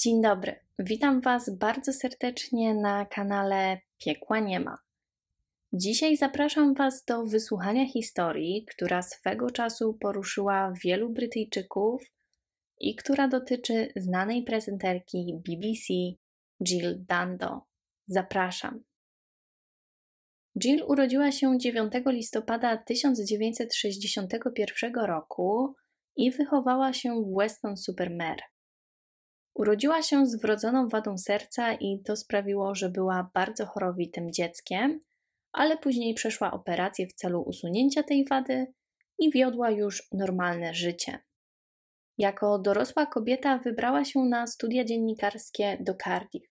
Dzień dobry, witam Was bardzo serdecznie na kanale Piekła Nie Ma. Dzisiaj zapraszam Was do wysłuchania historii, która swego czasu poruszyła wielu Brytyjczyków i która dotyczy znanej prezenterki BBC Jill Dando. Zapraszam. Jill urodziła się 9 listopada 1961 roku i wychowała się w Weston-super-Mare. Urodziła się z wrodzoną wadą serca i to sprawiło, że była bardzo chorowitym dzieckiem, ale później przeszła operację w celu usunięcia tej wady i wiodła już normalne życie. Jako dorosła kobieta wybrała się na studia dziennikarskie do Cardiff.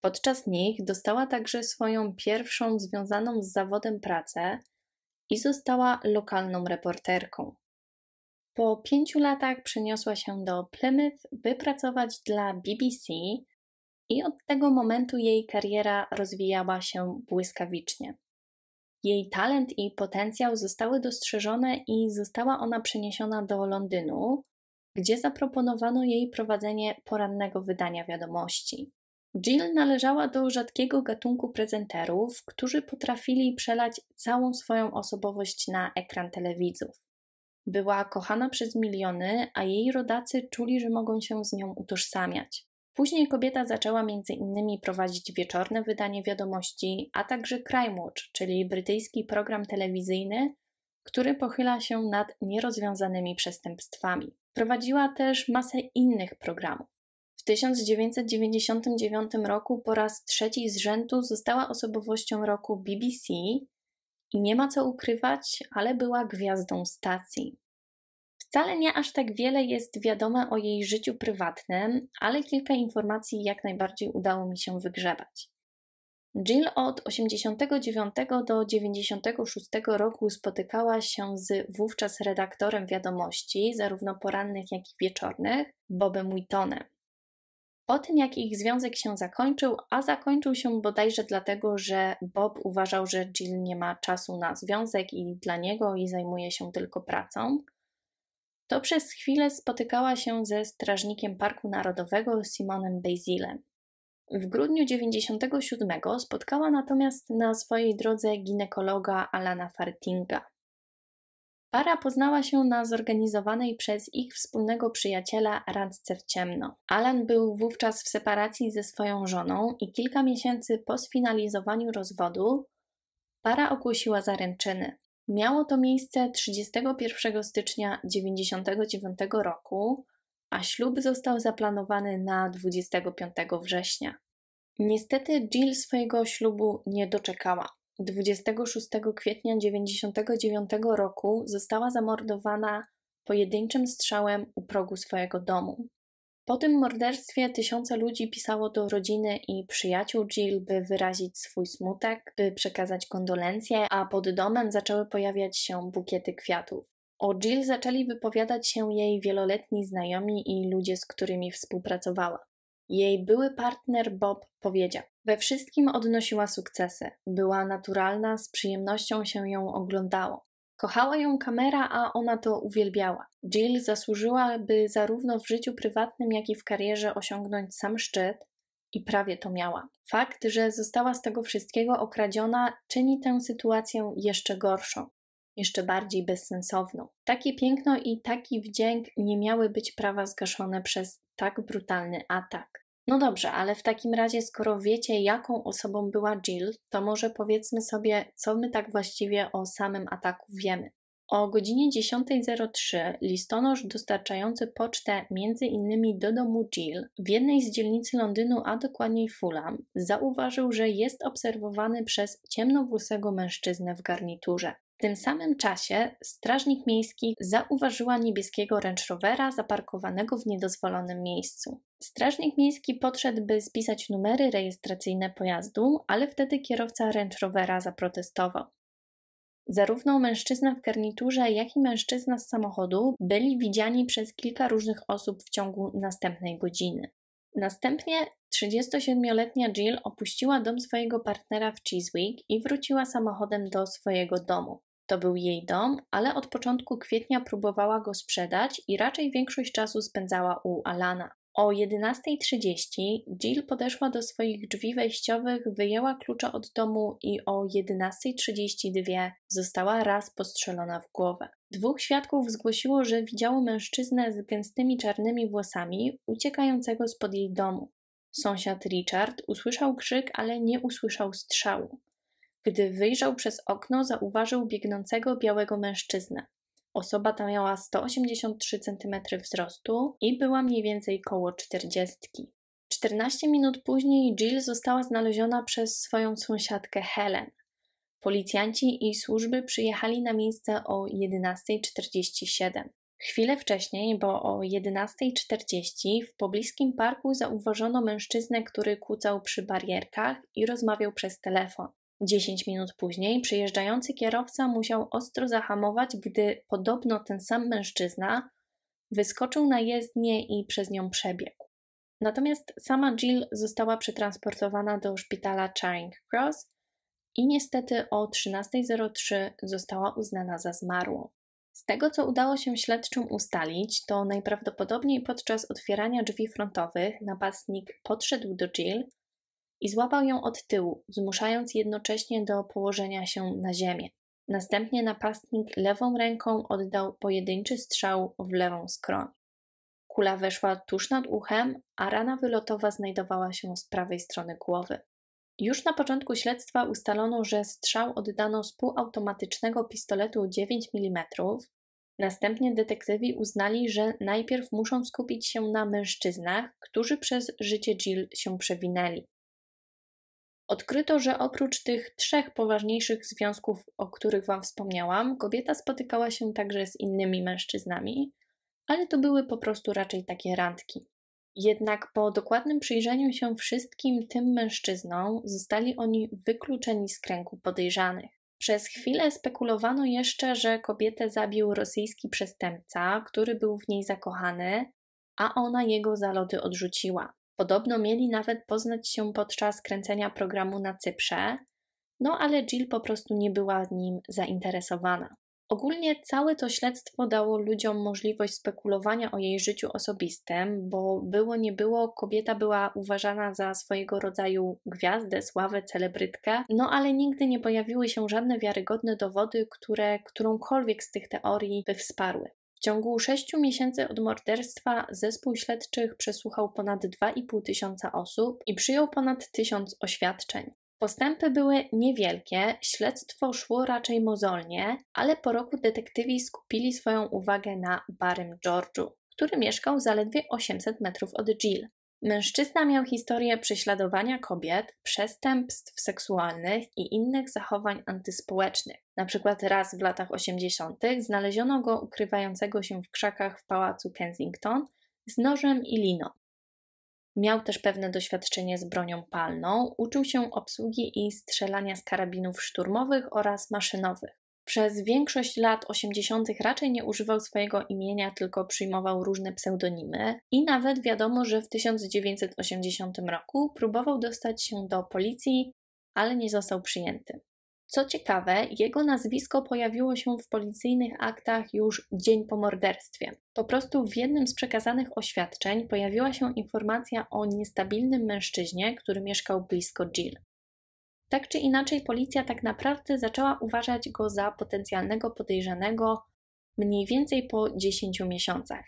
Podczas nich dostała także swoją pierwszą związaną z zawodem pracę i została lokalną reporterką. Po pięciu latach przeniosła się do Plymouth, by pracować dla BBC, i od tego momentu jej kariera rozwijała się błyskawicznie. Jej talent i potencjał zostały dostrzeżone i została ona przeniesiona do Londynu, gdzie zaproponowano jej prowadzenie porannego wydania wiadomości. Jill należała do rzadkiego gatunku prezenterów, którzy potrafili przelać całą swoją osobowość na ekran telewidzów. Była kochana przez miliony, a jej rodacy czuli, że mogą się z nią utożsamiać. Później kobieta zaczęła między innymi prowadzić wieczorne wydanie wiadomości, a także Crime Watch, czyli brytyjski program telewizyjny, który pochyla się nad nierozwiązanymi przestępstwami. Prowadziła też masę innych programów. W 1999 roku po raz trzeci z rzędu została osobowością roku BBC, i nie ma co ukrywać, ale była gwiazdą stacji. Wcale nie aż tak wiele jest wiadome o jej życiu prywatnym, ale kilka informacji jak najbardziej udało mi się wygrzebać. Jill od 89 do 96 roku spotykała się z wówczas redaktorem wiadomości, zarówno porannych, jak i wieczornych, Bobem Whitonem o tym, jak ich związek się zakończył, a zakończył się bodajże dlatego, że Bob uważał, że Jill nie ma czasu na związek i dla niego i zajmuje się tylko pracą. To przez chwilę spotykała się ze strażnikiem Parku Narodowego Simonem Basilem. W grudniu 1997 spotkała natomiast na swojej drodze ginekologa Alana Fartinga. Para poznała się na zorganizowanej przez ich wspólnego przyjaciela randce w ciemno. Alan był wówczas w separacji ze swoją żoną i kilka miesięcy po sfinalizowaniu rozwodu para ogłosiła zaręczyny. Miało to miejsce 31 stycznia 1999 roku, a ślub został zaplanowany na 25 września. Niestety Jill swojego ślubu nie doczekała. 26 kwietnia 1999 roku została zamordowana pojedynczym strzałem u progu swojego domu. Po tym morderstwie tysiące ludzi pisało do rodziny i przyjaciół Jill, by wyrazić swój smutek, by przekazać kondolencje, a pod domem zaczęły pojawiać się bukiety kwiatów. O Jill zaczęli wypowiadać się jej wieloletni znajomi i ludzie, z którymi współpracowała. Jej były partner Bob powiedział: We wszystkim odnosiła sukcesy, była naturalna, z przyjemnością się ją oglądało. Kochała ją kamera, a ona to uwielbiała. Jill zasłużyła, by zarówno w życiu prywatnym, jak i w karierze osiągnąć sam szczyt, i prawie to miała. Fakt, że została z tego wszystkiego okradziona, czyni tę sytuację jeszcze gorszą, jeszcze bardziej bezsensowną. Takie piękno i taki wdzięk nie miały być prawa zgaszone przez tak brutalny atak. No dobrze, ale w takim razie, skoro wiecie, jaką osobą była Jill, to może powiedzmy sobie, co my tak właściwie o samym ataku wiemy. O godzinie 10.03 listonosz dostarczający pocztę między innymi do domu Jill w jednej z dzielnic Londynu, a dokładniej Fulham, zauważył, że jest obserwowany przez ciemnowłosego mężczyznę w garniturze. W tym samym czasie strażnik miejski zauważyła niebieskiego Range Rovera zaparkowanego w niedozwolonym miejscu. Strażnik miejski podszedł, by spisać numery rejestracyjne pojazdu, ale wtedy kierowca Range Rovera zaprotestował. Zarówno mężczyzna w garniturze, jak i mężczyzna z samochodu byli widziani przez kilka różnych osób w ciągu następnej godziny. Następnie 37-letnia Jill opuściła dom swojego partnera w Chiswick i wróciła samochodem do swojego domu. To był jej dom, ale od początku kwietnia próbowała go sprzedać i raczej większość czasu spędzała u Alana. O 11.30 Jill podeszła do swoich drzwi wejściowych, wyjęła klucze od domu i o 11.32 została raz postrzelona w głowę. Dwóch świadków zgłosiło, że widziało mężczyznę z gęstymi czarnymi włosami uciekającego spod jej domu. Sąsiad Richard usłyszał krzyk, ale nie usłyszał strzału. Gdy wyjrzał przez okno, zauważył biegnącego białego mężczyznę. Osoba ta miała 183 cm wzrostu i była mniej więcej koło 40. 14 minut później Jill została znaleziona przez swoją sąsiadkę Helen. Policjanci i służby przyjechali na miejsce o 11.47. Chwilę wcześniej, bo o 11.40 w pobliskim parku zauważono mężczyznę, który kłócał przy barierkach i rozmawiał przez telefon. 10 minut później przyjeżdżający kierowca musiał ostro zahamować, gdy podobno ten sam mężczyzna wyskoczył na jezdnię i przez nią przebiegł. Natomiast sama Jill została przetransportowana do szpitala Charing Cross, i niestety o 13.03 została uznana za zmarłą. Z tego, co udało się śledczym ustalić, to najprawdopodobniej podczas otwierania drzwi frontowych napastnik podszedł do Jill i złapał ją od tyłu, zmuszając jednocześnie do położenia się na ziemię. Następnie napastnik lewą ręką oddał pojedynczy strzał w lewą skroń. Kula weszła tuż nad uchem, a rana wylotowa znajdowała się z prawej strony głowy. Już na początku śledztwa ustalono, że strzał oddano z półautomatycznego pistoletu 9 mm. Następnie detektywi uznali, że najpierw muszą skupić się na mężczyznach, którzy przez życie Jill się przewinęli. Odkryto, że oprócz tych trzech poważniejszych związków, o których Wam wspomniałam, kobieta spotykała się także z innymi mężczyznami, ale to były po prostu raczej takie randki. Jednak po dokładnym przyjrzeniu się wszystkim tym mężczyznom, zostali oni wykluczeni z kręgu podejrzanych. Przez chwilę spekulowano jeszcze, że kobietę zabił rosyjski przestępca, który był w niej zakochany, a ona jego zaloty odrzuciła. Podobno mieli nawet poznać się podczas kręcenia programu na Cyprze, no ale Jill po prostu nie była nim zainteresowana. Ogólnie całe to śledztwo dało ludziom możliwość spekulowania o jej życiu osobistym, bo było nie było, kobieta była uważana za swojego rodzaju gwiazdę, sławę, celebrytkę, no ale nigdy nie pojawiły się żadne wiarygodne dowody, które którąkolwiek z tych teorii by wsparły. W ciągu sześciu miesięcy od morderstwa zespół śledczych przesłuchał ponad 2,5 tysiąca osób i przyjął ponad tysiąc oświadczeń. Postępy były niewielkie, śledztwo szło raczej mozolnie, ale po roku detektywi skupili swoją uwagę na Barym George'u, który mieszkał zaledwie 800 metrów od Jill. Mężczyzna miał historię prześladowania kobiet, przestępstw seksualnych i innych zachowań antyspołecznych. Na przykład raz w latach 80. znaleziono go ukrywającego się w krzakach w pałacu Kensington z nożem i liną. Miał też pewne doświadczenie z bronią palną, uczył się obsługi i strzelania z karabinów szturmowych oraz maszynowych. Przez większość lat 80. raczej nie używał swojego imienia, tylko przyjmował różne pseudonimy, i nawet wiadomo, że w 1980 roku próbował dostać się do policji, ale nie został przyjęty. Co ciekawe, jego nazwisko pojawiło się w policyjnych aktach już dzień po morderstwie. Po prostu w jednym z przekazanych oświadczeń pojawiła się informacja o niestabilnym mężczyźnie, który mieszkał blisko Jill. Tak czy inaczej, policja tak naprawdę zaczęła uważać go za potencjalnego podejrzanego mniej więcej po 10 miesiącach.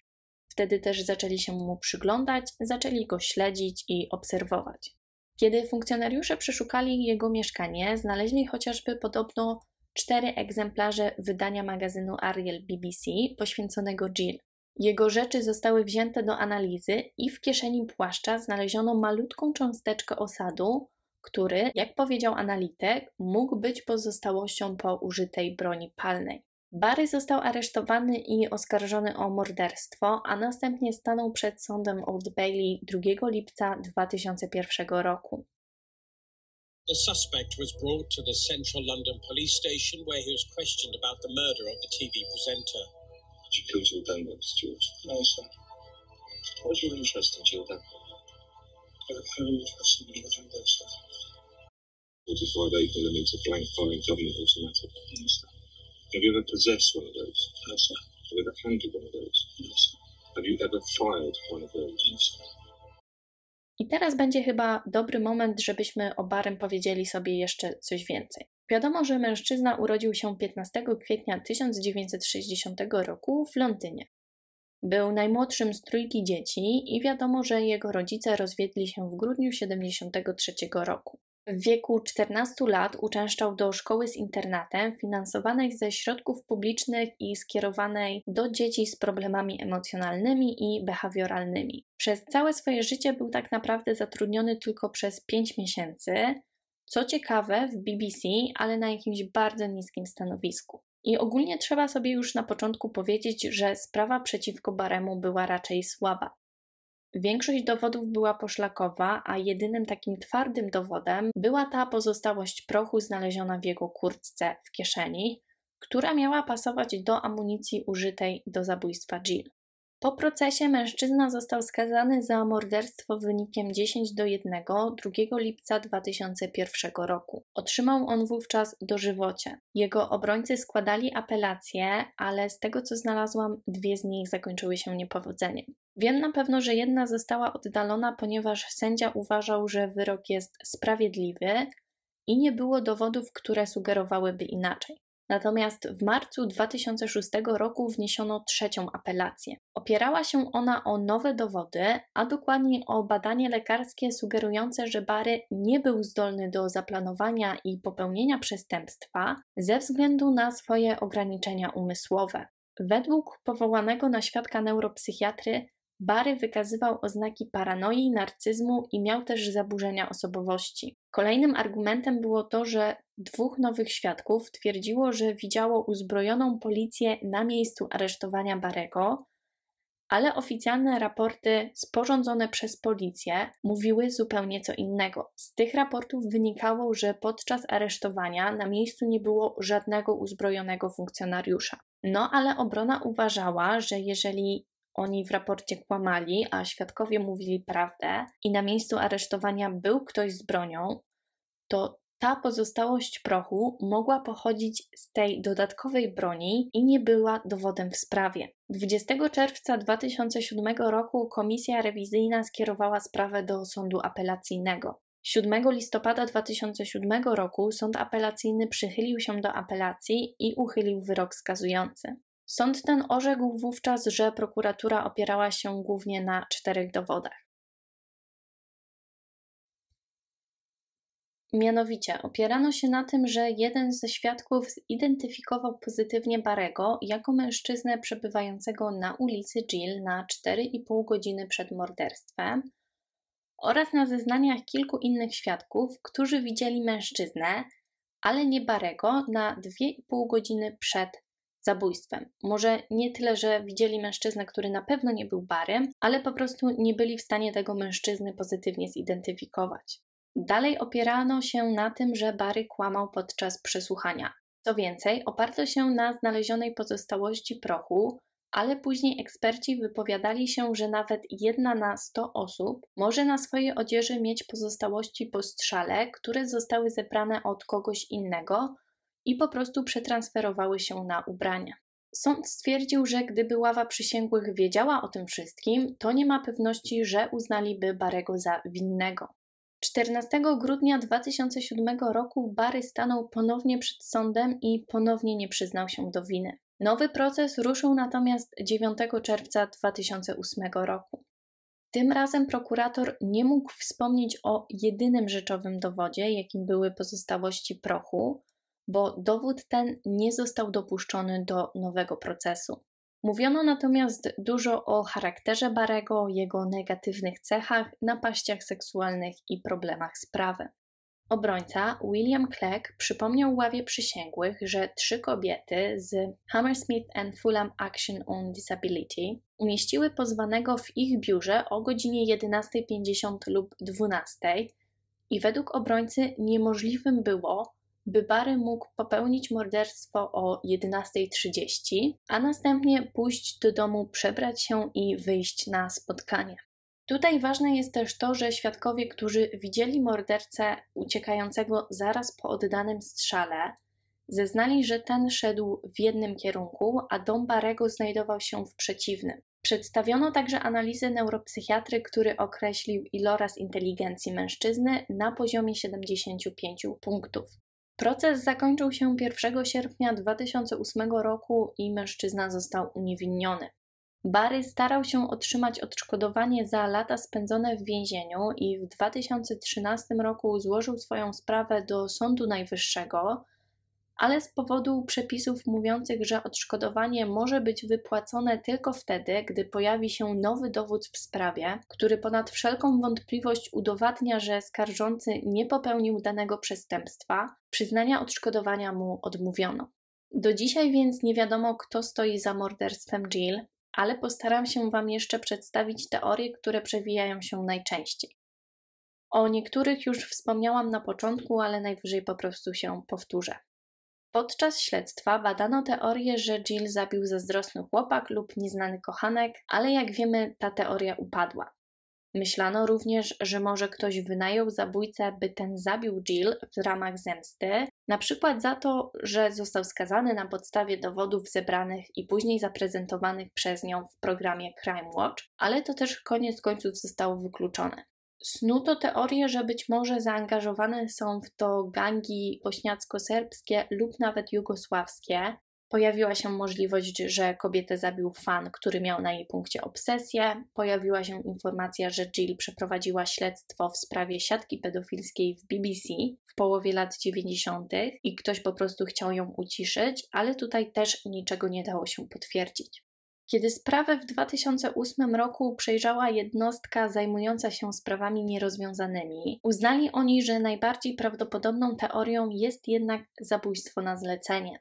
Wtedy też zaczęli się mu przyglądać, zaczęli go śledzić i obserwować. Kiedy funkcjonariusze przeszukali jego mieszkanie, znaleźli chociażby podobno cztery egzemplarze wydania magazynu Ariel BBC poświęconego Jill. Jego rzeczy zostały wzięte do analizy i w kieszeni płaszcza znaleziono malutką cząsteczkę osadu, który, jak powiedział analityk, mógł być pozostałością po użytej broni palnej. Barry został aresztowany i oskarżony o morderstwo, a następnie stanął przed sądem Old Bailey 2 lipca 2001 roku. The suspect was brought to the central London police station where he was questioned about the murder of the TV presenter. Did you kill Jill Daniels, George? No, sir. What was your interest in Jill Daniels? I had no interest in Jill Daniels, sir. 45 acre limits of blank foreign government automatic. Yes, no, sir. Have you ever possessed one of those? No, sir. Have you ever handled one of those? No, sir. Have you ever fired one of those? No, sir. I teraz będzie chyba dobry moment, żebyśmy o Barem powiedzieli sobie jeszcze coś więcej. Wiadomo, że mężczyzna urodził się 15 kwietnia 1960 roku w Londynie. Był najmłodszym z trójki dzieci i wiadomo, że jego rodzice rozwiedli się w grudniu 73 roku. W wieku 14 lat uczęszczał do szkoły z internatem, finansowanej ze środków publicznych i skierowanej do dzieci z problemami emocjonalnymi i behawioralnymi. Przez całe swoje życie był tak naprawdę zatrudniony tylko przez 5 miesięcy, co ciekawe w BBC, ale na jakimś bardzo niskim stanowisku. I ogólnie trzeba sobie już na początku powiedzieć, że sprawa przeciwko Baremu była raczej słaba. Większość dowodów była poszlakowa, a jedynym takim twardym dowodem była ta pozostałość prochu znaleziona w jego kurtce w kieszeni, która miała pasować do amunicji użytej do zabójstwa Jill. Po procesie mężczyzna został skazany za morderstwo wynikiem 10 do 1 2 lipca 2001 roku. Otrzymał on wówczas dożywocie. Jego obrońcy składali apelacje, ale z tego co znalazłam, dwie z nich zakończyły się niepowodzeniem. Wiem na pewno, że jedna została oddalona, ponieważ sędzia uważał, że wyrok jest sprawiedliwy i nie było dowodów, które sugerowałyby inaczej. Natomiast w marcu 2006 roku wniesiono trzecią apelację. Opierała się ona o nowe dowody, a dokładniej o badanie lekarskie sugerujące, że Barry nie był zdolny do zaplanowania i popełnienia przestępstwa ze względu na swoje ograniczenia umysłowe. Według powołanego na świadka neuropsychiatry Barry wykazywał oznaki paranoi, narcyzmu i miał też zaburzenia osobowości. Kolejnym argumentem było to, że dwóch nowych świadków twierdziło, że widziało uzbrojoną policję na miejscu aresztowania Barego, ale oficjalne raporty sporządzone przez policję mówiły zupełnie co innego. Z tych raportów wynikało, że podczas aresztowania na miejscu nie było żadnego uzbrojonego funkcjonariusza. No ale obrona uważała, że jeżeli oni w raporcie kłamali, a świadkowie mówili prawdę i na miejscu aresztowania był ktoś z bronią, to ta pozostałość prochu mogła pochodzić z tej dodatkowej broni i nie była dowodem w sprawie. 20 czerwca 2007 roku komisja rewizyjna skierowała sprawę do sądu apelacyjnego. 7 listopada 2007 roku sąd apelacyjny przychylił się do apelacji i uchylił wyrok skazujący. Sąd ten orzekł wówczas, że prokuratura opierała się głównie na czterech dowodach. Mianowicie opierano się na tym, że jeden ze świadków zidentyfikował pozytywnie Barego jako mężczyznę przebywającego na ulicy Jill na 4,5 godziny przed morderstwem oraz na zeznaniach kilku innych świadków, którzy widzieli mężczyznę, ale nie Barego na 2,5 godziny przed zabójstwem. Może nie tyle, że widzieli mężczyznę, który na pewno nie był barem, ale po prostu nie byli w stanie tego mężczyzny pozytywnie zidentyfikować. Dalej opierano się na tym, że Barry kłamał podczas przesłuchania. Co więcej, oparto się na znalezionej pozostałości prochu, ale później eksperci wypowiadali się, że nawet jedna na 100 osób może na swojej odzieży mieć pozostałości po strzale, które zostały zebrane od kogoś innego, i po prostu przetransferowały się na ubrania. Sąd stwierdził, że gdyby ława przysięgłych wiedziała o tym wszystkim, to nie ma pewności, że uznaliby Barego za winnego. 14 grudnia 2007 roku Barry stanął ponownie przed sądem i ponownie nie przyznał się do winy. Nowy proces ruszył natomiast 9 czerwca 2008 roku. Tym razem prokurator nie mógł wspomnieć o jedynym rzeczowym dowodzie, jakim były pozostałości prochu, bo dowód ten nie został dopuszczony do nowego procesu. Mówiono natomiast dużo o charakterze Barego, jego negatywnych cechach, napaściach seksualnych i problemach z prawem. Obrońca William Clegg przypomniał ławie przysięgłych, że trzy kobiety z Hammersmith and Fulham Action on Disability umieściły pozwanego w ich biurze o godzinie 11.50 lub 12:00 i według obrońcy niemożliwym było by Barry mógł popełnić morderstwo o 11.30, a następnie pójść do domu, przebrać się i wyjść na spotkanie. Tutaj ważne jest też to, że świadkowie, którzy widzieli mordercę uciekającego zaraz po oddanym strzale, zeznali, że ten szedł w jednym kierunku, a dom Barego znajdował się w przeciwnym. Przedstawiono także analizę neuropsychiatry, który określił iloraz inteligencji mężczyzny na poziomie 75 punktów. Proces zakończył się 1 sierpnia 2008 roku i mężczyzna został uniewinniony. Barry starał się otrzymać odszkodowanie za lata spędzone w więzieniu i w 2013 roku złożył swoją sprawę do Sądu Najwyższego, ale z powodu przepisów mówiących, że odszkodowanie może być wypłacone tylko wtedy, gdy pojawi się nowy dowód w sprawie, który ponad wszelką wątpliwość udowadnia, że skarżący nie popełnił danego przestępstwa, Przyznania odszkodowania mu odmówiono. Do dzisiaj więc nie wiadomo, kto stoi za morderstwem Jill, ale postaram się Wam jeszcze przedstawić teorie, które przewijają się najczęściej. O niektórych już wspomniałam na początku, ale najwyżej po prostu się powtórzę. Podczas śledztwa badano teorię, że Jill zabił zazdrosny chłopak lub nieznany kochanek, ale jak wiemy, ta teoria upadła. Myślano również, że może ktoś wynajął zabójcę, by ten zabił Jill w ramach zemsty, na przykład za to, że został skazany na podstawie dowodów zebranych i później zaprezentowanych przez nią w programie Crime Watch, ale to też koniec końców zostało wykluczone. Snuto teorię, że być może zaangażowane są w to gangi bośniacko-serbskie lub nawet jugosławskie, Pojawiła się możliwość, że kobietę zabił fan, który miał na jej punkcie obsesję. Pojawiła się informacja, że Jill przeprowadziła śledztwo w sprawie siatki pedofilskiej w BBC w połowie lat 90. i ktoś po prostu chciał ją uciszyć, ale tutaj też niczego nie dało się potwierdzić. Kiedy sprawę w 2008 roku przejrzała jednostka zajmująca się sprawami nierozwiązanymi, uznali oni, że najbardziej prawdopodobną teorią jest jednak zabójstwo na zlecenie.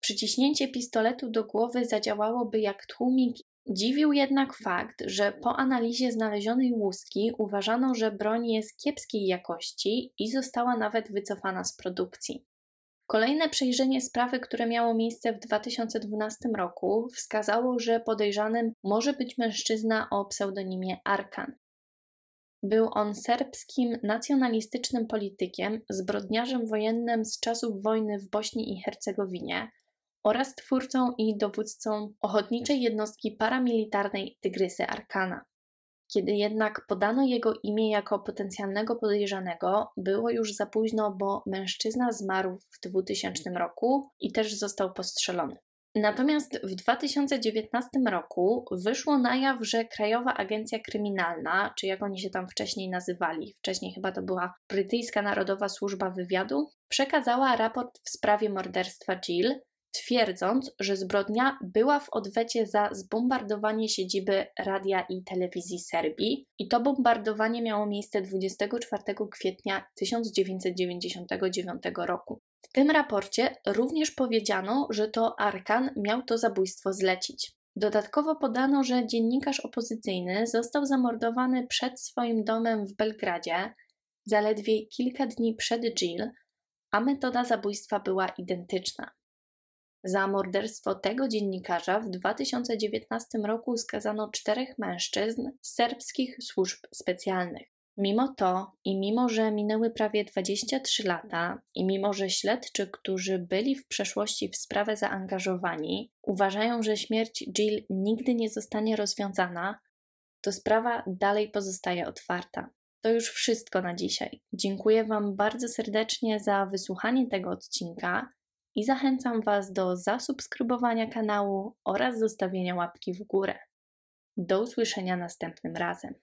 Przyciśnięcie pistoletu do głowy zadziałałoby jak tłumik Dziwił jednak fakt, że po analizie znalezionej łuski uważano, że broń jest kiepskiej jakości i została nawet wycofana z produkcji. Kolejne przejrzenie sprawy, które miało miejsce w 2012 roku, wskazało, że podejrzanym może być mężczyzna o pseudonimie Arkan. Był on serbskim nacjonalistycznym politykiem, zbrodniarzem wojennym z czasów wojny w Bośni i Hercegowinie, oraz twórcą i dowódcą ochotniczej jednostki paramilitarnej Tygrysy Arkana. Kiedy jednak podano jego imię jako potencjalnego podejrzanego, było już za późno, bo mężczyzna zmarł w 2000 roku i też został postrzelony. Natomiast w 2019 roku wyszło na jaw, że Krajowa Agencja Kryminalna, czy jak oni się tam wcześniej nazywali, wcześniej chyba to była Brytyjska Narodowa Służba Wywiadu, przekazała raport w sprawie morderstwa Jill, twierdząc, że zbrodnia była w odwecie za zbombardowanie siedziby radia i telewizji Serbii i to bombardowanie miało miejsce 24 kwietnia 1999 roku. W tym raporcie również powiedziano, że to Arkan miał to zabójstwo zlecić. Dodatkowo podano, że dziennikarz opozycyjny został zamordowany przed swoim domem w Belgradzie zaledwie kilka dni przed Jill, a metoda zabójstwa była identyczna. Za morderstwo tego dziennikarza w 2019 roku skazano czterech mężczyzn z serbskich służb specjalnych. Mimo to i mimo, że minęły prawie 23 lata, i mimo, że śledczy, którzy byli w przeszłości w sprawę zaangażowani, uważają, że śmierć Jill nigdy nie zostanie rozwiązana, to sprawa dalej pozostaje otwarta. To już wszystko na dzisiaj. Dziękuję Wam bardzo serdecznie za wysłuchanie tego odcinka i zachęcam Was do zasubskrybowania kanału oraz zostawienia łapki w górę. Do usłyszenia następnym razem.